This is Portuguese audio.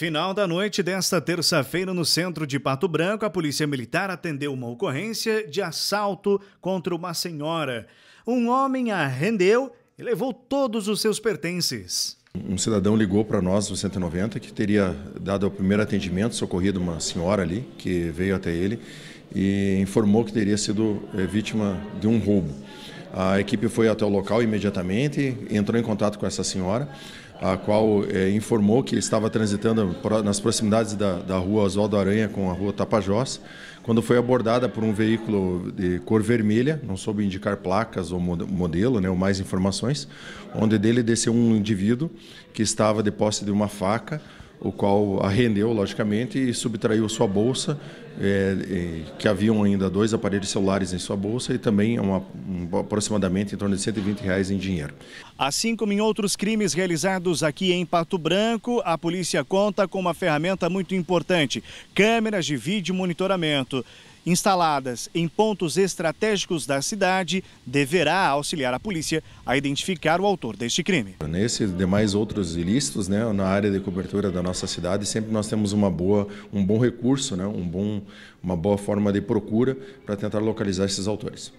Final da noite desta terça-feira, no centro de Pato Branco, a Polícia Militar atendeu uma ocorrência de assalto contra uma senhora. Um homem a rendeu e levou todos os seus pertences. Um cidadão ligou para nós do 190 que teria dado o primeiro atendimento, socorrido uma senhora ali que veio até ele e informou que teria sido eh, vítima de um roubo. A equipe foi até o local imediatamente, entrou em contato com essa senhora, a qual é, informou que estava transitando nas proximidades da, da rua Oswaldo Aranha com a rua Tapajós, quando foi abordada por um veículo de cor vermelha, não soube indicar placas ou modelo, né, ou mais informações, onde dele desceu um indivíduo que estava de posse de uma faca, o qual arrendeu, logicamente, e subtraiu sua bolsa, é, que haviam ainda dois aparelhos celulares em sua bolsa e também uma, um, aproximadamente em torno de 120 reais em dinheiro. Assim como em outros crimes realizados aqui em Pato Branco, a polícia conta com uma ferramenta muito importante, câmeras de vídeo monitoramento instaladas em pontos estratégicos da cidade, deverá auxiliar a polícia a identificar o autor deste crime. Nesse e demais outros ilícitos, né, na área de cobertura da nossa cidade, sempre nós temos uma boa, um bom recurso, né, um bom, uma boa forma de procura para tentar localizar esses autores.